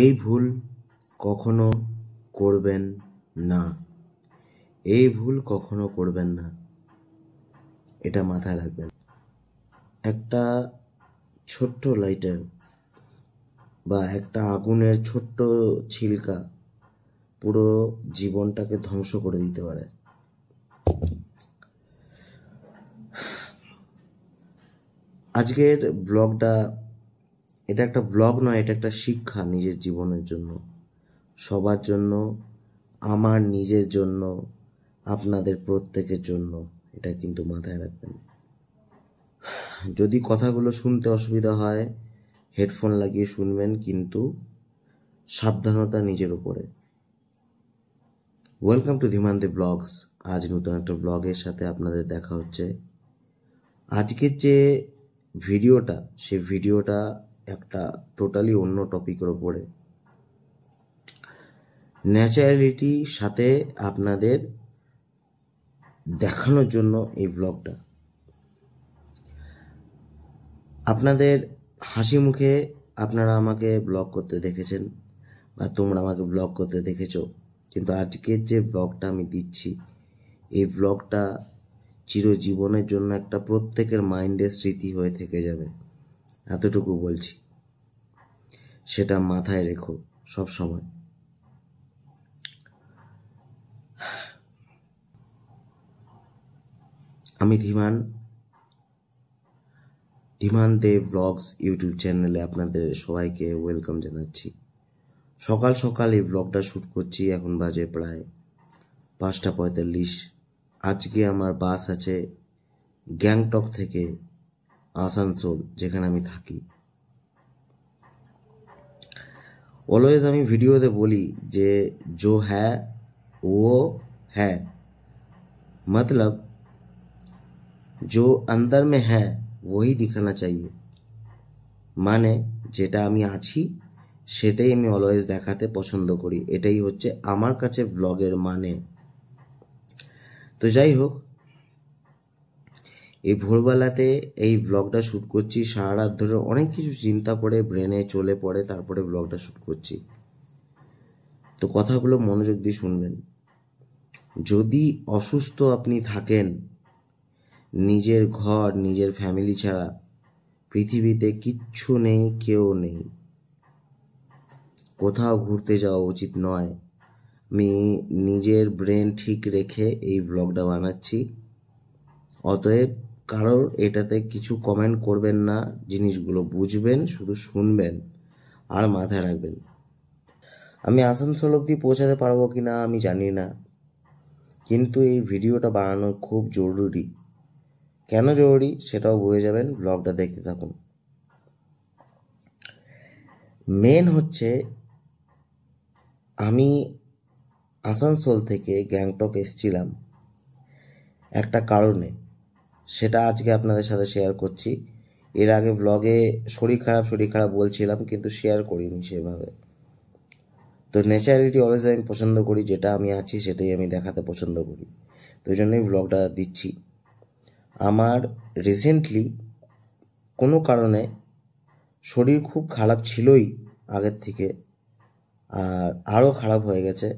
এই ভুল কখনো করবেন না এই ভুল কখনো করবেন না এটা মাথায় রাখবেন একটা ছোট্ট লাইটার বা একটা আগুনের ছোট্ট ছিলকা পুরো জীবনটাকে ধ্বংস করে দিতে পারে আজকের ব্লগটা এটা একটা ব্লগ নয় এটা একটা শিক্ষা নিজের জীবনের জন্য সবার জন্য আমার নিজের জন্য আপনাদের প্রত্যেকের জন্য এটা কিন্তু মাথায় রাখবেন যদি কথাগুলো শুনতে অসুবিধা হয় হেডফোন লাগিয়ে শুনবেন কিন্তু সাবধানতা নিজের উপরে ওয়েলকাম টু ধীমান্তি ব্লগস আজ নতুন একটা ব্লগের সাথে আপনাদের দেখা হচ্ছে আজকের যে ভিডিওটা সেই ভিডিওটা একটা টোটালি অন্য টপিকের ওপরে ন্যাচারালিটি সাথে আপনাদের দেখানোর জন্য এই ব্লগটা আপনাদের হাসি মুখে আপনারা আমাকে ব্লগ করতে দেখেছেন বা তোমরা আমাকে ব্লগ করতে দেখেছো কিন্তু আজকের যে ব্লগটা আমি দিচ্ছি এই ব্লগটা চিরজীবনের জন্য একটা প্রত্যেকের মাইন্ডের স্মৃতি হয়ে থেকে যাবে এতটুকু বলছি সেটা মাথায় রেখো সব সময় আমি ধীমান ধীমান দে ব্লগস ইউটিউব চ্যানেলে আপনাদের সবাইকে ওয়েলকাম জানাচ্ছি সকাল সকাল এই ব্লগটা শ্যুট করছি এখন বাজে প্রায় পাঁচটা পঁয়তাল্লিশ আজকে আমার বাস আছে গ্যাংটক থেকে আসানসোল যেখানে আমি থাকি অলওয়েজ আমি ভিডিওতে বলি যে জো হ্যাঁ ও হ্যাঁ মতলব জো অন্দর মে হ্যাঁ ওই দেখানা চাই মানে যেটা আমি আছি সেটাই আমি অলওয়েজ দেখাতে পছন্দ করি এটাই হচ্ছে আমার কাছে ব্লগের মানে তো যাই হোক এই ভোরবেলাতে এই ব্লগটা শ্যুট করছি সারা রাত ধরে অনেক কিছু চিন্তা করে ব্রেনে চলে পড়ে তারপরে ব্লগটা শ্যুট করছি তো কথাগুলো মনোযোগ দিয়ে শুনবেন যদি অসুস্থ আপনি থাকেন নিজের ঘর নিজের ফ্যামিলি ছাড়া পৃথিবীতে কিচ্ছু নেই কেউ নেই কোথাও ঘুরতে যাওয়া উচিত নয় আমি নিজের ব্রেন ঠিক রেখে এই ব্লগটা বানাচ্ছি অতএব কারোর এটাতে কিছু কমেন্ট করবেন না জিনিসগুলো বুঝবেন শুধু শুনবেন আর মাথায় রাখবেন আমি আসানসোল অবধি পৌঁছাতে পারবো কি না আমি জানি না কিন্তু এই ভিডিওটা বানানো খুব জরুরি কেন জরুরি সেটাও বুঝে যাবেন ব্লগটা দেখতে থাকুন মেন হচ্ছে আমি আসানসোল থেকে গ্যাংটক এসছিলাম একটা কারণে সেটা আজকে আপনাদের সাথে শেয়ার করছি এর আগে ব্লগে শরীর খারাপ শরীর খারাপ বলছিলাম কিন্তু শেয়ার করিনি সেভাবে তো ন্যাচারালিটি অলওয়েজ আমি পছন্দ করি যেটা আমি আছি সেটাই আমি দেখাতে পছন্দ করি তো ওই জন্যই ব্লগটা দিচ্ছি আমার রিসেন্টলি কোনো কারণে শরীর খুব খারাপ ছিলই আগের থেকে আর আরও খারাপ হয়ে গেছে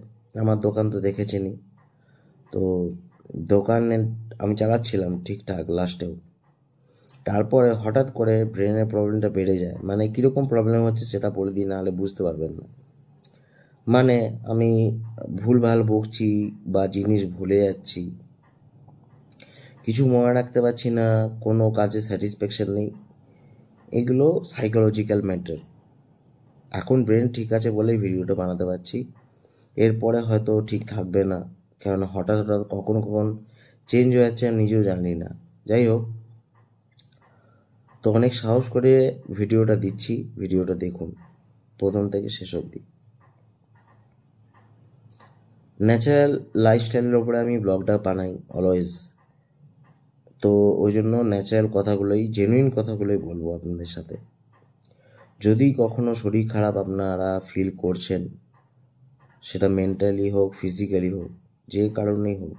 আমার দোকান তো দেখেছেনি তো দোকানে আমি চালাচ্ছিলাম ঠিকঠাক লাস্টেও তারপরে হঠাৎ করে ব্রেনের প্রবলেমটা বেড়ে যায় মানে কীরকম প্রবলেম হচ্ছে সেটা বলে দিই নাহলে বুঝতে পারবেন না মানে আমি ভুলভাল বকছি বা জিনিস ভুলে যাচ্ছি কিছু মনে রাখতে পারছি না কোনো কাজে স্যাটিসফ্যাকশন নেই এগুলো সাইকোলজিক্যাল ম্যাটার এখন ব্রেন ঠিক আছে বলেই ভিডিওটা বানাতে পারছি এরপরে হয়তো ঠিক থাকবে না কেননা হঠাৎ হঠাৎ কখনো কখন চেঞ্জ হয়ে যাচ্ছে আমি নিজেও জানি না যাই হোক তো অনেক সাহস করে ভিডিওটা দিচ্ছি ভিডিওটা দেখুন প্রথম থেকে শেষ অবধি ন্যাচারাল লাইফস্টাইলের ওপরে আমি ব্লগটা বানাই অলওয়েজ তো ওই জন্য ন্যাচারাল কথাগুলোই জেনুইন কথাগুলোই বলবো আপনাদের সাথে যদি কখনো শরীর খারাপ আপনারা ফিল করছেন সেটা মেন্টালি হোক ফিজিক্যালি হোক যে কারণেই হোক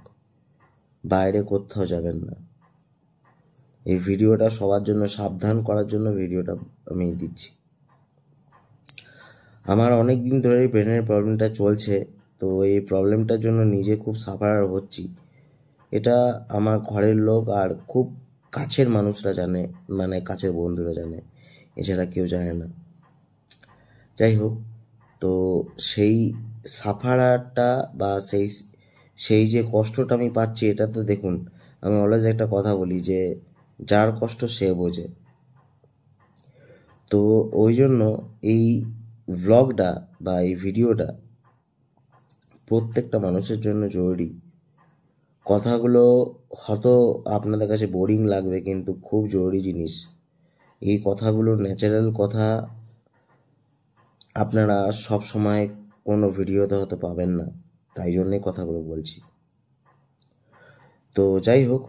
বাইরে কোথাও যাবেন না এই ভিডিওটা সবার জন্য সাবধান করার জন্য ভিডিওটা আমি দিচ্ছি আমার অনেক দিন ধরে ব্রেনের প্রবলেমটা চলছে তো এই প্রবলেমটার জন্য নিজে খুব সাফার হচ্ছি এটা আমার ঘরের লোক আর খুব কাছের মানুষরা জানে মানে কাছের বন্ধুরা জানে এছাড়া কেউ জানে না যাই হোক তো সেই সাফারাটা বা সেই সেই যে কষ্টটা আমি পাচ্ছি এটা তো দেখুন আমি অলওয়েজ একটা কথা বলি যে যার কষ্ট সে বোঝে তো ওই জন্য এই ব্লগটা বা এই ভিডিওটা প্রত্যেকটা মানুষের জন্য জরুরি কথাগুলো হয়তো আপনাদের কাছে বোরিং লাগবে কিন্তু খুব জরুরি জিনিস এই কথাগুলো ন্যাচারাল কথা আপনারা সব সময় কোনো ভিডিওতে হয়তো পাবেন না তাই জন্যে কথাগুলো বলছি তো যাই হোক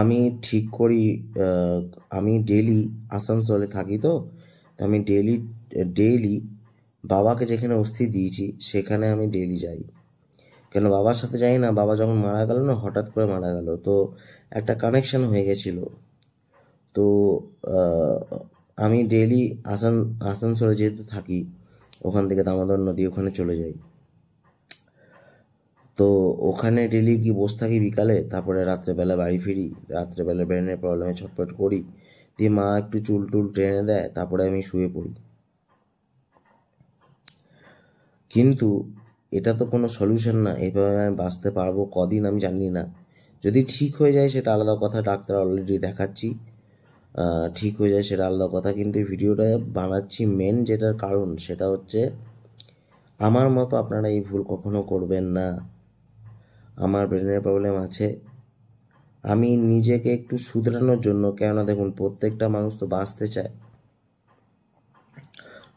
আমি ঠিক করি আমি ডেলি আসানসোলে থাকি তো আমি ডেলি ডেইলি বাবাকে যেখানে অস্থি দিয়েছি সেখানে আমি ডেলি যাই কেন বাবার সাথে যাই না বাবা যখন মারা গেল না হঠাৎ করে মারা গেল তো একটা কানেকশন হয়ে গেছিল তো আমি ডেলি আসান আসানসোলে যেহেতু থাকি ওখান থেকে দামোদর নদী ওখানে চলে যাই তো ওখানে ডেলি কি বসে থাকি বিকালে তারপরে রাত্রেবেলা বাড়ি ফিরি রাত্রেবেলা ব্রেনের প্রবলেমে ছটফট করি দিয়ে মা একটু চুল টুল টেনে দেয় তারপরে আমি শুয়ে পড়ি কিন্তু এটা তো কোনো সলিউশন না এভাবে আমি বাঁচতে পারবো কদিন আমি জানি না যদি ঠিক হয়ে যায় সেটা আলাদা কথা ডাক্তার অলরেডি দেখাচ্ছি ঠিক হয়ে যায় সেটা আলাদা কথা কিন্তু ভিডিওটা বানাচ্ছি মেন যেটার কারণ সেটা হচ্ছে আমার মতো আপনারা এই ভুল কখনো করবেন না আমার ব্রেনের প্রবলেম আছে আমি নিজেকে একটু শুধরানোর জন্য কেননা দেখুন প্রত্যেকটা মানুষ তো বাঁচতে চায়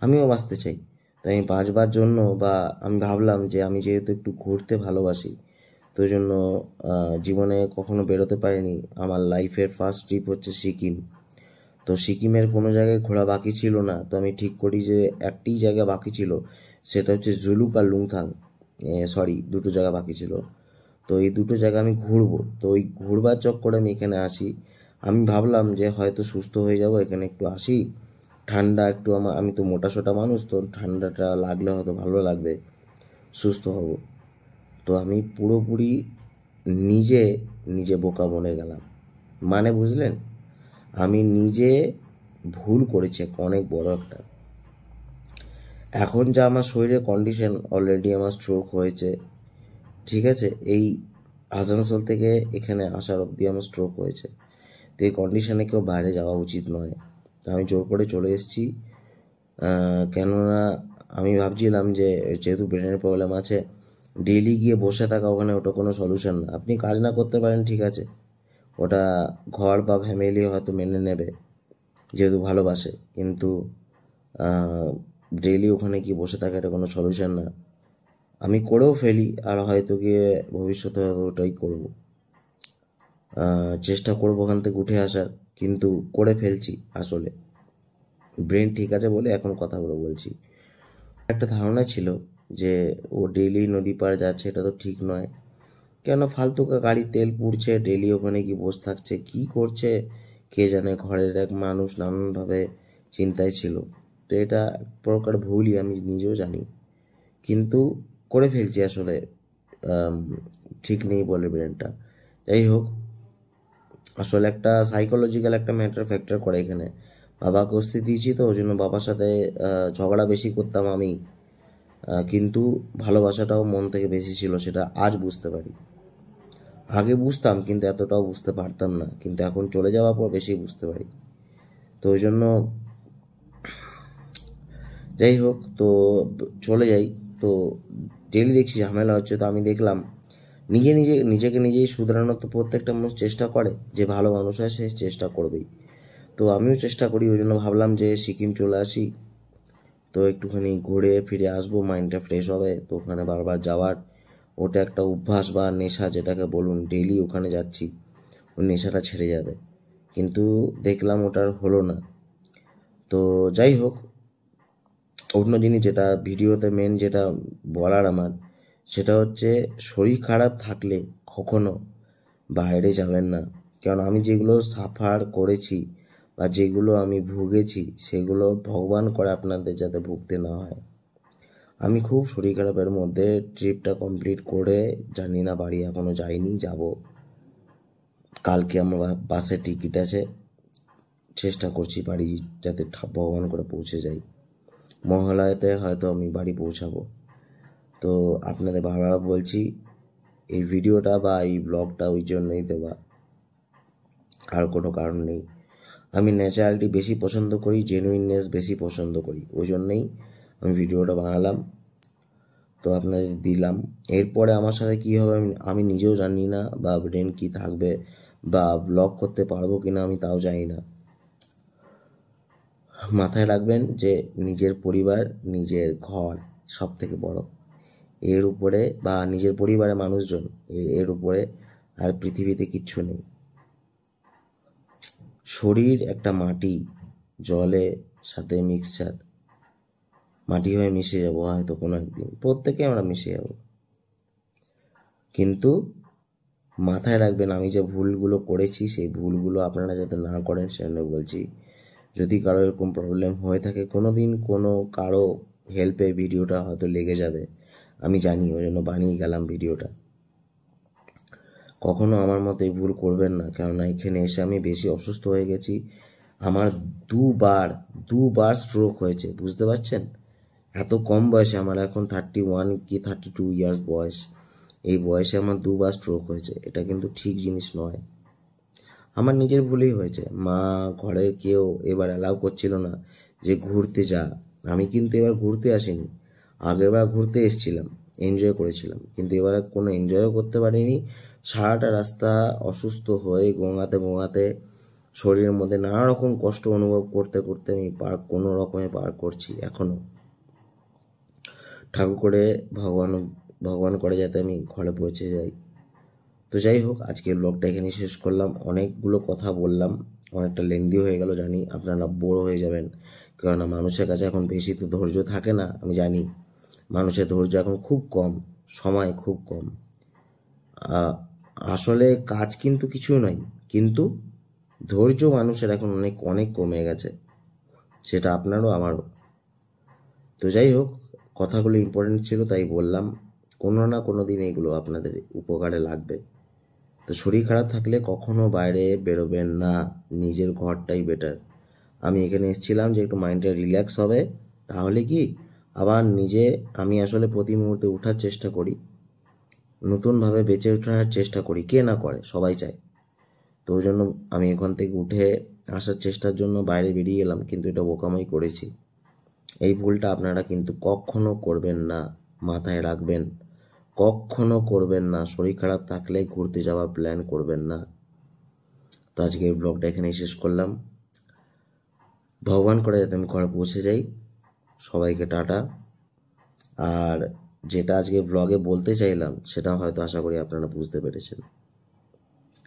আমিও বাঁচতে চাই তো আমি বাঁচবার জন্য বা আমি ভাবলাম যে আমি যেহেতু একটু ঘুরতে ভালোবাসি তো জন্য জীবনে কখনো বেরোতে পারিনি আমার লাইফের ফার্স্ট ট্রিপ হচ্ছে সিকিম তো সিকিমের কোনো জায়গায় ঘোরা বাকি ছিল না তো আমি ঠিক করি যে একটি জায়গা বাকি ছিল সেটা হচ্ছে জুলুক আর লুংথাং সরি দুটো জায়গা বাকি ছিল তো এই দুটো জায়গা আমি ঘুরবো তো ওই ঘুরবার চক্করে আমি এখানে আসি আমি ভাবলাম যে হয়তো সুস্থ হয়ে যাব এখানে একটু আসি ঠান্ডা একটু আমার আমি তো মোটা সোটা মানুষ তো ঠান্ডাটা লাগলে হয়তো ভালো লাগবে সুস্থ হব তো আমি পুরোপুরি নিজে নিজে বোকা বনে গেলাম মানে বুঝলেন আমি নিজে ভুল করেছি অনেক বড় একটা এখন যা আমার শরীরে কন্ডিশন অলরেডি আমার স্ট্রোক হয়েছে ঠিক আছে এই আসানসোল থেকে এখানে আসার অবধি আমার স্ট্রোক হয়েছে তো এই কন্ডিশানে কেউ বাইরে যাওয়া উচিত নয় তো আমি জোর করে চলে এসেছি কেননা আমি ভাবছিলাম যে যেহেতু ব্রেনের প্রবলেম আছে ডেলি গিয়ে বসে থাকা ওখানে ওটা কোনো সলিউশন না আপনি কাজ না করতে পারেন ঠিক আছে ওটা ঘর বা ফ্যামিলি হয়তো মেনে নেবে যেহেতু ভালোবাসে কিন্তু ডেলি ওখানে কি বসে থাকা এটা কোনো সলিউশন না আমি করেও ফেলি আর হয়তো গিয়ে ভবিষ্যতে ওটাই করব চেষ্টা করবো ওখান থেকে উঠে আসার কিন্তু করে ফেলছি আসলে ব্রেন ঠিক আছে বলে এখন কথাগুলো বলছি একটা ধারণা ছিল যে ও ডেলি নদী পার যাচ্ছে এটা তো ঠিক নয় কেন ফালতু গাড়ি তেল পুড়ছে ডেলি ওখানে কি বসে থাকছে কি করছে কে জানে ঘরের এক মানুষ নানানভাবে চিন্তায় ছিল তো এটা প্রকার ভুলই আমি নিজেও জানি কিন্তু করে ফেলছি আসলে ঠিক নেই বলে ব্রেনটা যাই হোক আসলে একটা সাইকোলজিক্যাল একটা ম্যাটার ফ্যাক্টর করে এখানে বাবাকে অস্তি দিয়েছি তো ওই জন্য বাবার সাথে ঝগড়া বেশি করতাম আমি কিন্তু ভালোবাসাটাও মন থেকে বেশি ছিল সেটা আজ বুঝতে পারি আগে বুঝতাম কিন্তু এতটাও বুঝতে পারতাম না কিন্তু এখন চলে যাওয়ার পর বেশি বুঝতে পারি তো ওই জন্য যাই হোক তো চলে যাই তো ডেলি দেখছি ঝামেলা হচ্ছে তো আমি দেখলাম নিজে নিজে নিজেকে নিজেই শুধরানোর তো প্রত্যেকটা মানুষ চেষ্টা করে যে ভালো মানুষ হয় সে চেষ্টা করবেই তো আমিও চেষ্টা করি ওই জন্য ভাবলাম যে সিকিম চলে আসি তো একটুখানি ঘুরে ফিরে আসবো মাইন্ডটা ফ্রেশ হবে তো ওখানে বারবার যাওয়ার ওটা একটা অভ্যাস বা নেশা যেটাকে বলুন ডেলি ওখানে যাচ্ছি ওই নেশাটা ছেড়ে যাবে কিন্তু দেখলাম ওটার হলো না তো যাই হোক অন্য জিনিস যেটা ভিডিওতে মেন যেটা বলার আমার সেটা হচ্ছে শরীর খারাপ থাকলে কখনো বাইরে যাবেন না কারণ আমি যেগুলো সাফার করেছি বা যেগুলো আমি ভুগেছি সেগুলো ভগবান করে আপনাদের যাতে ভুগতে না হয় আমি খুব শরীর খারাপের মধ্যে ট্রিপটা কমপ্লিট করে জানি না বাড়ি এখনও যাইনি যাব কালকে আমার বাসের টিকিট আছে চেষ্টা করছি বাড়ি যাতে ভগবান করে পৌঁছে যাই মহালয়াতে হয়তো আমি বাড়ি পৌঁছাবো তো আপনাদের বারবার বলছি এই ভিডিওটা বা এই ব্লগটা ওই জন্যই দেওয়া আর কোনো কারণ নেই আমি ন্যাচারালিটি বেশি পছন্দ করি জেনুইননেস বেশি পছন্দ করি ওই জন্যেই আমি ভিডিওটা বানালাম তো আপনাদের দিলাম এরপরে আমার সাথে কী হবে আমি নিজেও জানি না বা ব্রেন কী থাকবে বা ব্লগ করতে পারবো কি না আমি তাও জানি না মাথায় রাখবেন যে নিজের পরিবার নিজের ঘর সব থেকে বড় এর উপরে বা নিজের পরিবারের মানুষজন এর উপরে আর পৃথিবীতে কিচ্ছু নেই শরীর একটা মাটি জলে সাথে মিক্সচার মাটি হয়ে মিশে যাবো হয়তো কোনো একদিন প্রত্যেকে আমরা মিশে যাব কিন্তু মাথায় রাখবেন আমি যে ভুলগুলো করেছি সেই ভুলগুলো আপনারা যাতে না করেন সেজন্য বলছি যদি কারো এরকম প্রবলেম হয়ে থাকে কোনো দিন কোনো কারো হেল্পে ভিডিওটা হয়তো লেগে যাবে আমি জানি ওই জন্য বানিয়ে গেলাম ভিডিওটা কখনো আমার মতে ভুল করবেন না কেননা এখানে এসে আমি বেশি অসুস্থ হয়ে গেছি আমার দুবার দুবার স্ট্রোক হয়েছে বুঝতে পারছেন এত কম বয়সে আমার এখন থার্টি ওয়ান কি থার্টি টু ইয়ার্স বয়স এই বয়সে আমার দুবার স্ট্রোক হয়েছে এটা কিন্তু ঠিক জিনিস নয় আমার নিজের ভুলেই হয়েছে মা ঘরের কেউ এবার অ্যালাউ করছিল না যে ঘুরতে যা আমি কিন্তু এবার ঘুরতে আসিনি আগেরবার ঘুরতে এসেছিলাম এনজয় করেছিলাম কিন্তু এবার কোনো এনজয়ও করতে পারিনি সারাটা রাস্তা অসুস্থ হয়ে গোঙাতে গোঙাতে শরীরের মধ্যে নানা রকম কষ্ট অনুভব করতে করতে আমি পার কোনো রকমে পার করছি এখনও ঠাকুর করে ভগবান ভগবান করে যাতে আমি ঘরে পৌঁছে যাই তো যাই হোক আজকের ব্লগটা এখানে শেষ করলাম অনেকগুলো কথা বললাম অনেকটা লেন্দি হয়ে গেল জানি আপনারা বড় হয়ে যাবেন কেননা মানুষের কাছে এখন বেশি তো ধৈর্য থাকে না আমি জানি মানুষের ধৈর্য এখন খুব কম সময় খুব কম আসলে কাজ কিন্তু কিছু নয় কিন্তু ধৈর্য মানুষের এখন অনেক অনেক কমে গেছে সেটা আপনারও আমারও তো যাই হোক কথাগুলো ইম্পর্টেন্ট ছিল তাই বললাম কোনো না কোনো দিন এইগুলো আপনাদের উপকারে লাগবে তো শরীর খারাপ থাকলে কখনো বাইরে বেরোবেন না নিজের ঘরটাই বেটার আমি এখানে এসেছিলাম যে একটু মাইন্ডটা রিল্যাক্স হবে তাহলে কি আবার নিজে আমি আসলে প্রতি মুহূর্তে ওঠার চেষ্টা করি নতুনভাবে বেঁচে ওঠার চেষ্টা করি কে না করে সবাই চায় তো ওই জন্য আমি এখান থেকে উঠে আসার চেষ্টার জন্য বাইরে বেরিয়ে এলাম কিন্তু এটা বোকামই করেছি এই ভুলটা আপনারা কিন্তু কখনো করবেন না মাথায় রাখবেন কখনো করবেন না শরীর খারাপ থাকলে ঘুরতে যাওয়ার প্ল্যান করবেন না তো আজকে এই ব্লগটা এখানেই শেষ করলাম ভগবান করে যাতে আমি ঘরে পৌঁছে যাই সবাইকে টাটা আর যেটা আজকে ব্লগে বলতে চাইলাম সেটা হয়তো আশা করি আপনারা বুঝতে পেরেছেন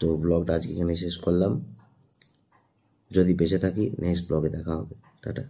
তো ব্লগটা আজকে এখানে শেষ করলাম যদি বেঁচে থাকি নেক্সট ব্লগে দেখা হবে টাটা